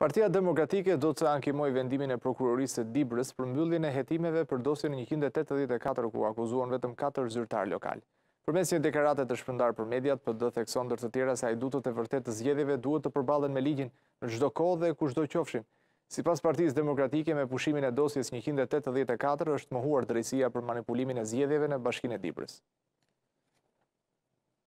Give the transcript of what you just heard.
Partia Demokratike do të ankimoj vendimin e prokurorisë të Dibrës për mbyllin e jetimeve për dosin 184 ku akuzuan vetëm 4 zyrtar lokal. Për mes një dekaratet të shpëndar për mediat, për do të dërë të tjera se a i du të të vërtet të zgjedeve duhet të përbalen me ligjin në gjdo kohë dhe ku gjdo qofshin. Si pas partijës demokratike me pushimin e dosjes 184 është më huar drejsia për manipulimin e zgjedhjeve në bashkine Dibrës.